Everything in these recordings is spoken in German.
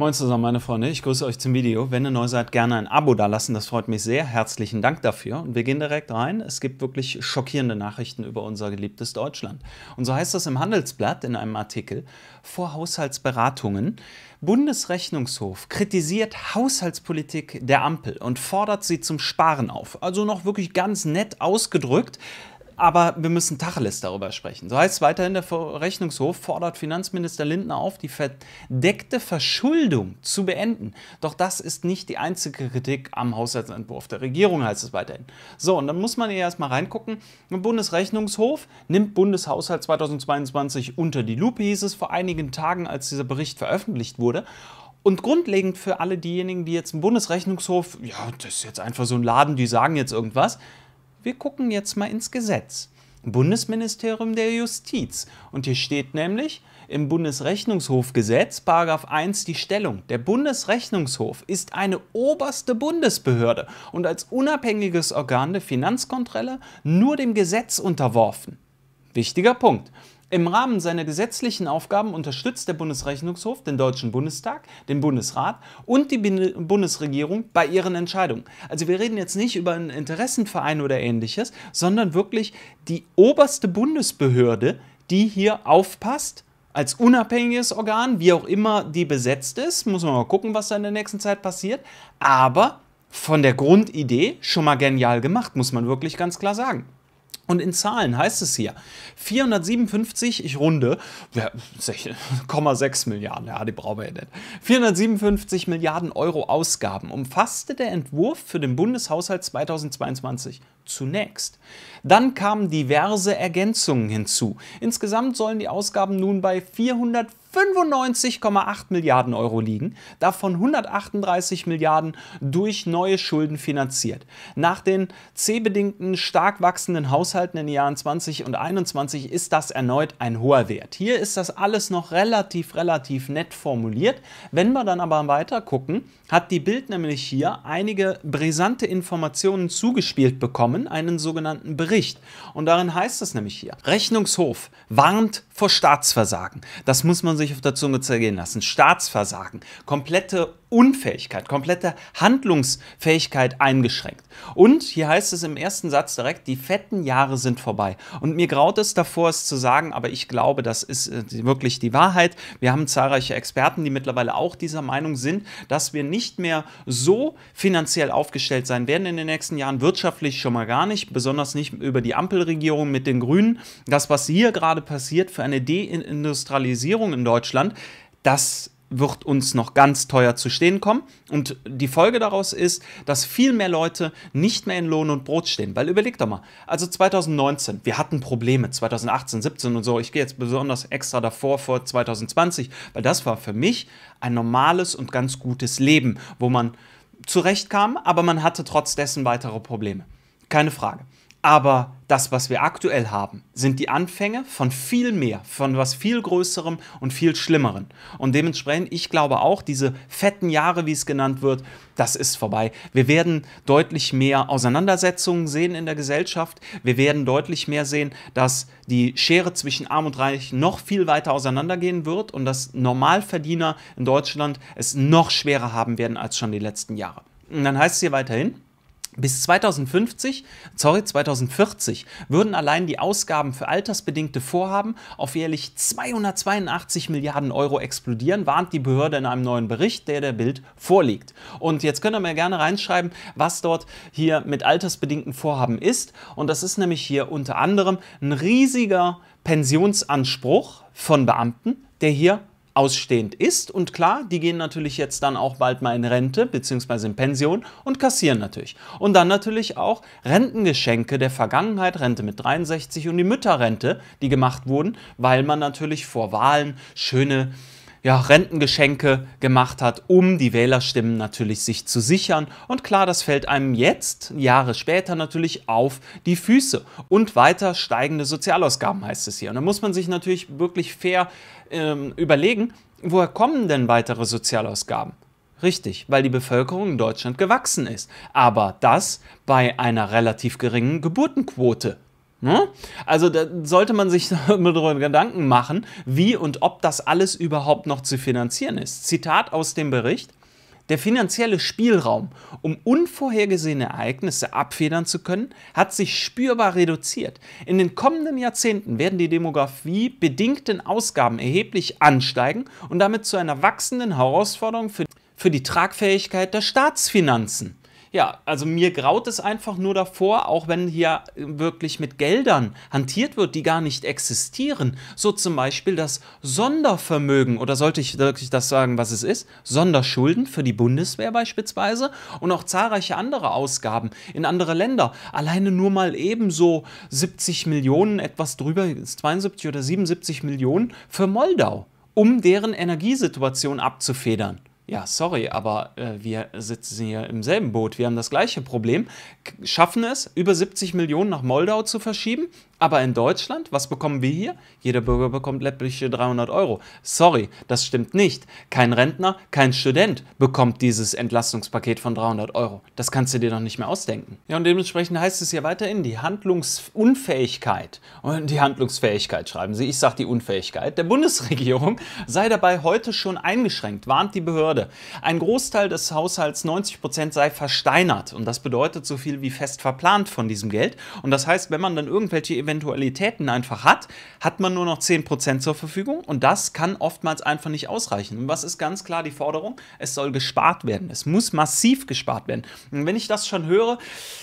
Moin zusammen, meine Freunde. Ich grüße euch zum Video. Wenn ihr neu seid, gerne ein Abo dalassen. Das freut mich sehr. Herzlichen Dank dafür. Und wir gehen direkt rein. Es gibt wirklich schockierende Nachrichten über unser geliebtes Deutschland. Und so heißt das im Handelsblatt in einem Artikel vor Haushaltsberatungen. Bundesrechnungshof kritisiert Haushaltspolitik der Ampel und fordert sie zum Sparen auf. Also noch wirklich ganz nett ausgedrückt. Aber wir müssen Tacheles darüber sprechen. So heißt es weiterhin, der Rechnungshof fordert Finanzminister Lindner auf, die verdeckte Verschuldung zu beenden. Doch das ist nicht die einzige Kritik am Haushaltsentwurf der Regierung, heißt es weiterhin. So, und dann muss man hier erstmal reingucken. Der Bundesrechnungshof nimmt Bundeshaushalt 2022 unter die Lupe, hieß es vor einigen Tagen, als dieser Bericht veröffentlicht wurde. Und grundlegend für alle diejenigen, die jetzt im Bundesrechnungshof, ja, das ist jetzt einfach so ein Laden, die sagen jetzt irgendwas, wir gucken jetzt mal ins Gesetz. Bundesministerium der Justiz. Und hier steht nämlich im Bundesrechnungshofgesetz, Paragraph 1, die Stellung. Der Bundesrechnungshof ist eine oberste Bundesbehörde und als unabhängiges Organ der Finanzkontrolle nur dem Gesetz unterworfen. Wichtiger Punkt. Im Rahmen seiner gesetzlichen Aufgaben unterstützt der Bundesrechnungshof den Deutschen Bundestag, den Bundesrat und die Bundesregierung bei ihren Entscheidungen. Also wir reden jetzt nicht über einen Interessenverein oder ähnliches, sondern wirklich die oberste Bundesbehörde, die hier aufpasst, als unabhängiges Organ, wie auch immer die besetzt ist. Muss man mal gucken, was da in der nächsten Zeit passiert. Aber von der Grundidee schon mal genial gemacht, muss man wirklich ganz klar sagen. Und in Zahlen heißt es hier 457, ich runde, 6,6 Milliarden, ja, die brauchen wir ja nicht. 457 Milliarden Euro Ausgaben umfasste der Entwurf für den Bundeshaushalt 2022 zunächst. Dann kamen diverse Ergänzungen hinzu. Insgesamt sollen die Ausgaben nun bei 450 95,8 Milliarden Euro liegen, davon 138 Milliarden durch neue Schulden finanziert. Nach den C-bedingten stark wachsenden Haushalten in den Jahren 20 und 21 ist das erneut ein hoher Wert. Hier ist das alles noch relativ, relativ nett formuliert. Wenn wir dann aber weiter gucken, hat die Bild nämlich hier einige brisante Informationen zugespielt bekommen, einen sogenannten Bericht. Und darin heißt es nämlich hier, Rechnungshof warnt vor Staatsversagen. Das muss man sich auf der Zunge zergehen lassen. Staatsversagen, komplette Unfähigkeit, komplette Handlungsfähigkeit eingeschränkt. Und hier heißt es im ersten Satz direkt, die fetten Jahre sind vorbei. Und mir graut es davor, es zu sagen, aber ich glaube, das ist äh, wirklich die Wahrheit. Wir haben zahlreiche Experten, die mittlerweile auch dieser Meinung sind, dass wir nicht mehr so finanziell aufgestellt sein werden in den nächsten Jahren, wirtschaftlich schon mal gar nicht, besonders nicht über die Ampelregierung mit den Grünen. Das, was hier gerade passiert für eine Deindustrialisierung in Deutschland, das wird uns noch ganz teuer zu stehen kommen. Und die Folge daraus ist, dass viel mehr Leute nicht mehr in Lohn und Brot stehen. Weil überleg doch mal, also 2019, wir hatten Probleme, 2018, 17 und so. Ich gehe jetzt besonders extra davor vor 2020, weil das war für mich ein normales und ganz gutes Leben, wo man zurechtkam, aber man hatte trotz dessen weitere Probleme. Keine Frage. Aber das, was wir aktuell haben, sind die Anfänge von viel mehr, von was viel Größerem und viel Schlimmeren. Und dementsprechend, ich glaube auch, diese fetten Jahre, wie es genannt wird, das ist vorbei. Wir werden deutlich mehr Auseinandersetzungen sehen in der Gesellschaft. Wir werden deutlich mehr sehen, dass die Schere zwischen Arm und Reich noch viel weiter auseinandergehen wird und dass Normalverdiener in Deutschland es noch schwerer haben werden als schon die letzten Jahre. Und dann heißt es hier weiterhin, bis 2050, sorry, 2040 würden allein die Ausgaben für altersbedingte Vorhaben auf jährlich 282 Milliarden Euro explodieren, warnt die Behörde in einem neuen Bericht, der der Bild vorliegt. Und jetzt könnt ihr mir gerne reinschreiben, was dort hier mit altersbedingten Vorhaben ist. Und das ist nämlich hier unter anderem ein riesiger Pensionsanspruch von Beamten, der hier ausstehend ist. Und klar, die gehen natürlich jetzt dann auch bald mal in Rente bzw. in Pension und kassieren natürlich. Und dann natürlich auch Rentengeschenke der Vergangenheit, Rente mit 63 und die Mütterrente, die gemacht wurden, weil man natürlich vor Wahlen schöne ja, Rentengeschenke gemacht hat, um die Wählerstimmen natürlich sich zu sichern. Und klar, das fällt einem jetzt, Jahre später natürlich auf die Füße. Und weiter steigende Sozialausgaben heißt es hier. Und da muss man sich natürlich wirklich fair ähm, überlegen, woher kommen denn weitere Sozialausgaben? Richtig, weil die Bevölkerung in Deutschland gewachsen ist. Aber das bei einer relativ geringen Geburtenquote. Ne? Also da sollte man sich darüber Gedanken machen, wie und ob das alles überhaupt noch zu finanzieren ist. Zitat aus dem Bericht. Der finanzielle Spielraum, um unvorhergesehene Ereignisse abfedern zu können, hat sich spürbar reduziert. In den kommenden Jahrzehnten werden die demografiebedingten Ausgaben erheblich ansteigen und damit zu einer wachsenden Herausforderung für, für die Tragfähigkeit der Staatsfinanzen. Ja, also mir graut es einfach nur davor, auch wenn hier wirklich mit Geldern hantiert wird, die gar nicht existieren. So zum Beispiel das Sondervermögen oder sollte ich wirklich das sagen, was es ist? Sonderschulden für die Bundeswehr beispielsweise und auch zahlreiche andere Ausgaben in andere Länder. Alleine nur mal ebenso 70 Millionen, etwas drüber, 72 oder 77 Millionen für Moldau, um deren Energiesituation abzufedern ja, sorry, aber äh, wir sitzen hier im selben Boot, wir haben das gleiche Problem, schaffen es, über 70 Millionen nach Moldau zu verschieben, aber in Deutschland, was bekommen wir hier? Jeder Bürger bekommt läppliche 300 Euro. Sorry, das stimmt nicht. Kein Rentner, kein Student bekommt dieses Entlastungspaket von 300 Euro. Das kannst du dir doch nicht mehr ausdenken. Ja, und dementsprechend heißt es hier weiterhin die Handlungsunfähigkeit. Und die Handlungsfähigkeit schreiben sie, ich sage die Unfähigkeit, der Bundesregierung sei dabei heute schon eingeschränkt, warnt die Behörde. Ein Großteil des Haushalts, 90 Prozent, sei versteinert. Und das bedeutet so viel wie fest verplant von diesem Geld. Und das heißt, wenn man dann irgendwelche Eventualitäten einfach hat, hat man nur noch 10% zur Verfügung und das kann oftmals einfach nicht ausreichen. Und was ist ganz klar die Forderung? Es soll gespart werden. Es muss massiv gespart werden. Und wenn ich das schon höre,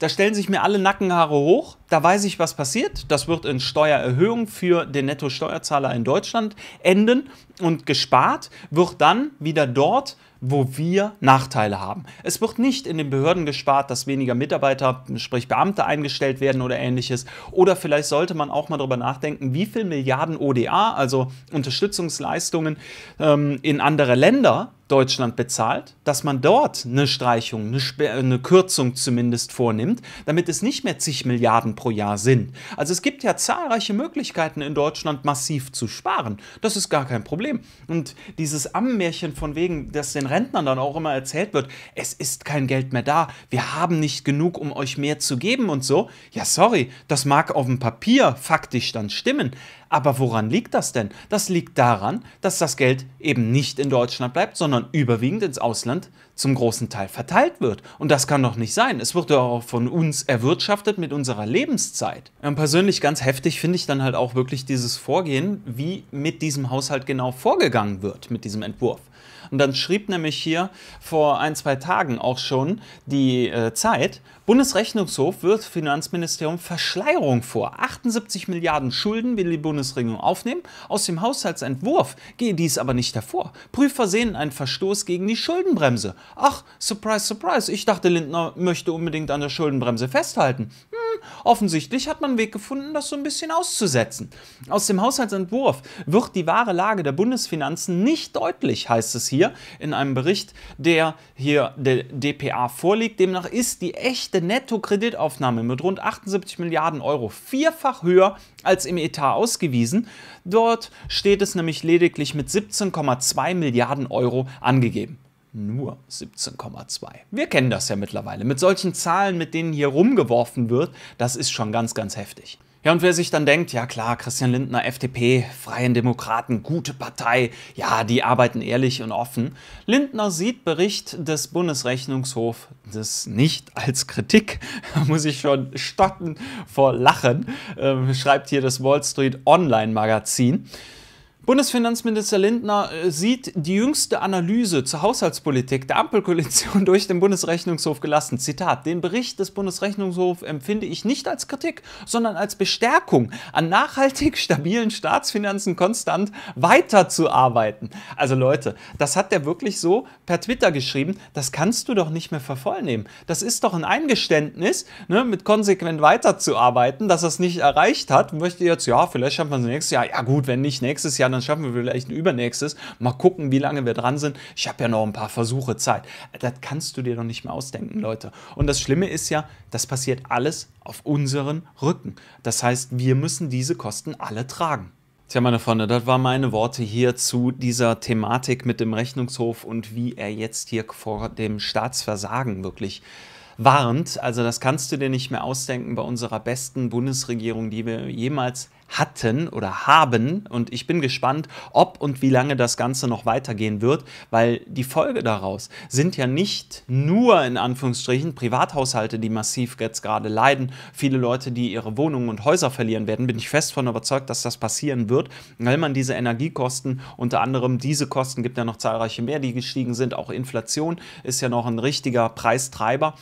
da stellen sich mir alle Nackenhaare hoch. Da weiß ich, was passiert. Das wird in Steuererhöhung für den Netto-Steuerzahler in Deutschland enden und gespart wird dann wieder dort wo wir Nachteile haben. Es wird nicht in den Behörden gespart, dass weniger Mitarbeiter, sprich Beamte eingestellt werden oder ähnliches. Oder vielleicht sollte man auch mal darüber nachdenken, wie viel Milliarden ODA, also Unterstützungsleistungen ähm, in andere Länder, Deutschland bezahlt, dass man dort eine Streichung, eine, Spe eine Kürzung zumindest vornimmt, damit es nicht mehr zig Milliarden pro Jahr sind. Also es gibt ja zahlreiche Möglichkeiten in Deutschland massiv zu sparen. Das ist gar kein Problem. Und dieses Ammenmärchen von wegen, das den Rentnern dann auch immer erzählt wird, es ist kein Geld mehr da, wir haben nicht genug, um euch mehr zu geben und so. Ja, sorry, das mag auf dem Papier faktisch dann stimmen, aber woran liegt das denn? Das liegt daran, dass das Geld eben nicht in Deutschland bleibt, sondern überwiegend ins Ausland zum großen Teil verteilt wird. Und das kann doch nicht sein. Es wird ja auch von uns erwirtschaftet mit unserer Lebenszeit. Und persönlich ganz heftig finde ich dann halt auch wirklich dieses Vorgehen, wie mit diesem Haushalt genau vorgegangen wird, mit diesem Entwurf. Und dann schrieb nämlich hier vor ein, zwei Tagen auch schon die äh, Zeit, Bundesrechnungshof wirft Finanzministerium Verschleierung vor. 78 Milliarden Schulden will die Bundesregierung aufnehmen. Aus dem Haushaltsentwurf gehe dies aber nicht hervor. Prüfer sehen einen Verstoß gegen die Schuldenbremse. Ach, surprise, surprise, ich dachte, Lindner möchte unbedingt an der Schuldenbremse festhalten. Hm, offensichtlich hat man einen Weg gefunden, das so ein bisschen auszusetzen. Aus dem Haushaltsentwurf wird die wahre Lage der Bundesfinanzen nicht deutlich, heißt es hier in einem Bericht, der hier der DPA vorliegt. Demnach ist die echte Nettokreditaufnahme mit rund 78 Milliarden Euro vierfach höher als im Etat ausgewiesen. Dort steht es nämlich lediglich mit 17,2 Milliarden Euro angegeben nur 17,2. Wir kennen das ja mittlerweile. Mit solchen Zahlen, mit denen hier rumgeworfen wird, das ist schon ganz, ganz heftig. Ja, und wer sich dann denkt, ja klar, Christian Lindner, FDP, Freien Demokraten, gute Partei, ja, die arbeiten ehrlich und offen. Lindner sieht Bericht des Bundesrechnungshofs nicht als Kritik, da muss ich schon stotten vor Lachen, äh, schreibt hier das Wall Street Online Magazin. Bundesfinanzminister Lindner äh, sieht die jüngste Analyse zur Haushaltspolitik der Ampelkoalition durch den Bundesrechnungshof gelassen. Zitat: Den Bericht des Bundesrechnungshofs empfinde ich nicht als Kritik, sondern als Bestärkung, an nachhaltig stabilen Staatsfinanzen konstant weiterzuarbeiten. Also, Leute, das hat der wirklich so per Twitter geschrieben. Das kannst du doch nicht mehr vervollnehmen. Das ist doch ein Eingeständnis, ne, mit konsequent weiterzuarbeiten, dass er es nicht erreicht hat. Möchte jetzt, ja, vielleicht schafft man es nächstes Jahr. Ja, gut, wenn nicht nächstes Jahr, dann dann schaffen wir vielleicht ein übernächstes. Mal gucken, wie lange wir dran sind. Ich habe ja noch ein paar Versuche Zeit. Das kannst du dir doch nicht mehr ausdenken, Leute. Und das Schlimme ist ja, das passiert alles auf unseren Rücken. Das heißt, wir müssen diese Kosten alle tragen. Tja, meine Freunde, das waren meine Worte hier zu dieser Thematik mit dem Rechnungshof und wie er jetzt hier vor dem Staatsversagen wirklich warnt. Also das kannst du dir nicht mehr ausdenken bei unserer besten Bundesregierung, die wir jemals hatten oder haben. Und ich bin gespannt, ob und wie lange das Ganze noch weitergehen wird, weil die Folge daraus sind ja nicht nur in Anführungsstrichen Privathaushalte, die massiv jetzt gerade leiden. Viele Leute, die ihre Wohnungen und Häuser verlieren werden, bin ich fest von überzeugt, dass das passieren wird, weil man diese Energiekosten, unter anderem diese Kosten, gibt ja noch zahlreiche mehr, die gestiegen sind. Auch Inflation ist ja noch ein richtiger Preistreiber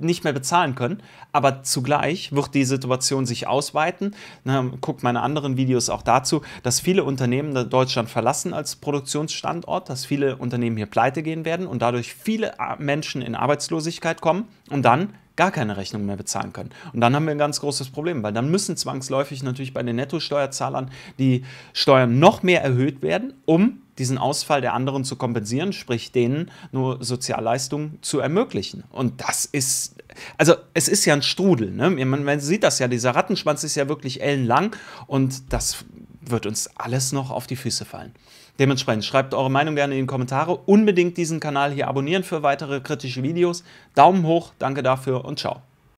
nicht mehr bezahlen können. Aber zugleich wird die Situation sich ausweiten. Ne, guckt meine anderen Videos auch dazu, dass viele Unternehmen Deutschland verlassen als Produktionsstandort, dass viele Unternehmen hier pleite gehen werden und dadurch viele äh, Menschen in Arbeitslosigkeit kommen und dann gar keine Rechnung mehr bezahlen können. Und dann haben wir ein ganz großes Problem, weil dann müssen zwangsläufig natürlich bei den Nettosteuerzahlern die Steuern noch mehr erhöht werden, um diesen Ausfall der anderen zu kompensieren, sprich denen nur Sozialleistungen zu ermöglichen. Und das ist, also es ist ja ein Strudel. Ne? Man, man sieht das ja, dieser Rattenschwanz ist ja wirklich ellenlang und das wird uns alles noch auf die Füße fallen. Dementsprechend schreibt eure Meinung gerne in die Kommentare. Unbedingt diesen Kanal hier abonnieren für weitere kritische Videos. Daumen hoch, danke dafür und ciao.